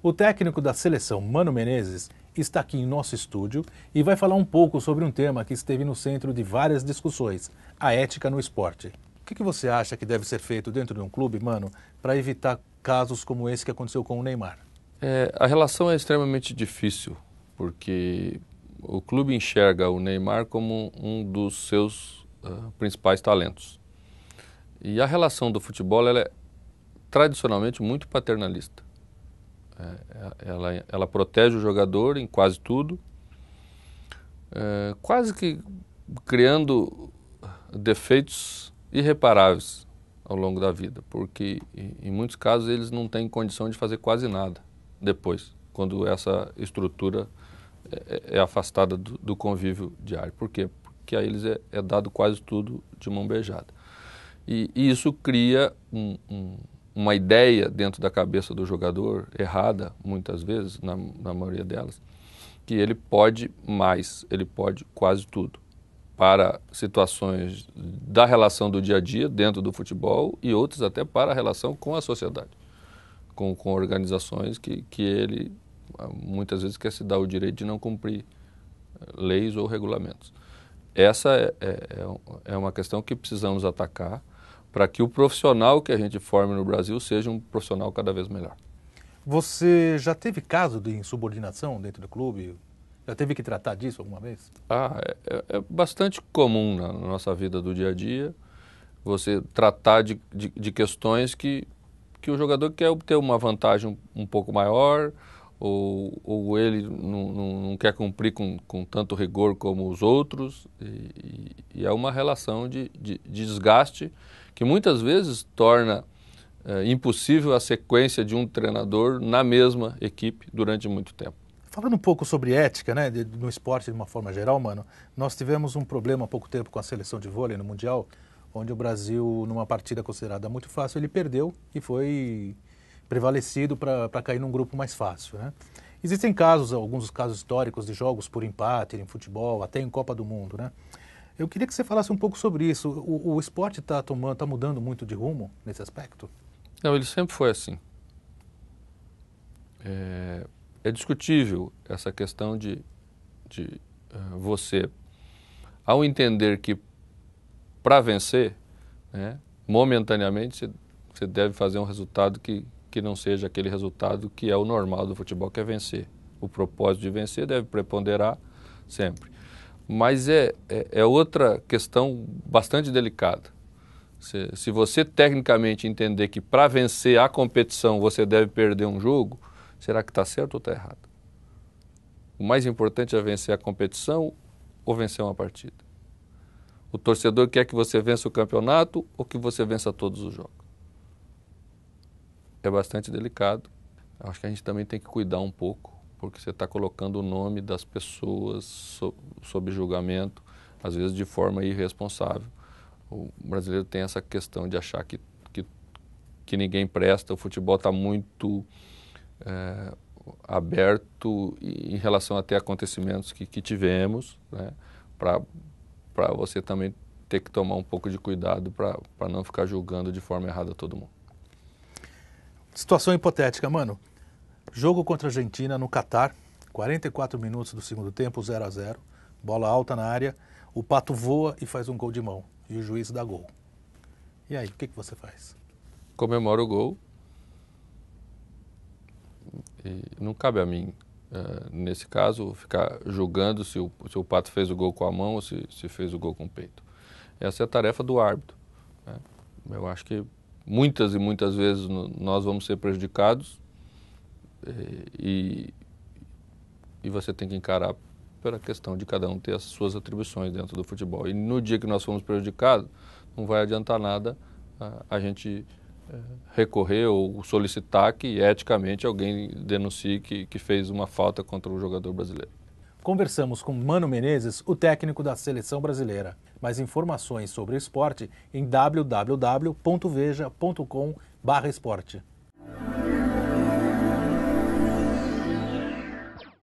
O técnico da seleção, Mano Menezes, está aqui em nosso estúdio e vai falar um pouco sobre um tema que esteve no centro de várias discussões: a ética no esporte. O que, você acha que deve ser feito dentro de um clube, Mano, para evitar casos como esse que aconteceu com o Neymar? É, a relação é extremamente difícil, porque o clube enxerga o Neymar como um dos seus uh, principais talentos. E a relação do futebol é tradicionalmente muito paternalista. É, ela, ela protege o jogador em quase tudo, é, quase que criando defeitos irreparáveis ao longo da vida, porque em muitos casos eles não têm condição de fazer quase nada depois, quando essa estrutura é, é, é afastada do, do, convívio diário. Por quê? Porque a eles é, é dado quase tudo de mão beijada. E, e isso cria um, um uma ideia dentro da cabeça do jogador, errada muitas vezes, na, na maioria delas, que ele pode mais, ele pode quase tudo. Para situações da relação do dia a dia dentro do futebol e outros até para a relação com a sociedade, com, com organizações que, que ele ah, muitas vezes quer se dar o direito de não cumprir eh, leis ou regulamentos. Essa é, é, é, é uma questão que precisamos atacar para que o profissional que a gente forme no Brasil seja um profissional cada vez melhor. Você já teve caso de insubordinação dentro do clube? Já teve que tratar disso alguma vez? Ah, é, é, é bastante comum na nossa vida do dia a dia você tratar de, de, de, questões que, que o jogador quer obter uma vantagem um, um pouco maior ou, ou ele não, não, não, quer cumprir com, com tanto rigor como os outros e, e é uma relação de, de, de desgaste que muitas vezes torna é, impossível a sequência de um treinador na mesma equipe durante muito tempo. Falando um pouco sobre ética, né, de, no esporte de uma forma geral, mano, nós tivemos um problema há pouco tempo com a seleção de vôlei no Mundial, onde o Brasil, numa partida considerada muito fácil, ele perdeu e foi prevalecido para cair num grupo mais fácil, né? Existem casos, alguns casos históricos de jogos por empate em futebol, até em Copa do Mundo, né? Eu queria que você falasse um pouco sobre isso. O, o esporte está tá mudando muito de rumo nesse aspecto? Não, ele sempre foi assim. É, é discutível essa questão de, de uh, você, ao entender que para vencer, né, momentaneamente, você, você deve fazer um resultado que, que não seja aquele resultado que é o normal do futebol, que é vencer. O propósito de vencer deve preponderar sempre. Mas é, é, é outra questão bastante delicada. Se, se você tecnicamente entender que para vencer a competição você deve perder um jogo, será que está certo ou está errado? O mais importante é vencer a competição ou vencer uma partida. O torcedor quer que você vença o campeonato ou que você vença todos os jogos. É bastante delicado. Acho que a gente também tem que cuidar um pouco porque você está colocando o nome das pessoas sob julgamento, às vezes de forma irresponsável. O brasileiro tem essa questão de achar que, que, que ninguém presta, o futebol está muito é, aberto em relação até acontecimentos que, que tivemos, né? para você também ter que tomar um pouco de cuidado para não ficar julgando de forma errada todo mundo. Situação hipotética, mano. Jogo contra a Argentina no Catar, 44 minutos do segundo tempo, 0 a 0 Bola alta na área, o pato voa e faz um gol de mão. E o juiz dá gol. E aí, o que, que você faz? Comemora o gol. E não cabe a mim, eh, nesse caso, ficar julgando se o, se o pato fez o gol com a mão ou se, se fez o gol com o peito. Essa é a tarefa do árbitro. Né? Eu acho que muitas e muitas vezes nós vamos ser prejudicados é, e, e você tem que encarar pela questão de cada um ter as suas atribuições dentro do futebol. E no dia que nós fomos prejudicados, não vai adiantar nada a, a gente é, recorrer ou solicitar que eticamente alguém denuncie que, que fez uma falta contra o jogador brasileiro. Conversamos com Mano Menezes, o técnico da seleção brasileira. Mais informações sobre o esporte em www.veja.com/esporte.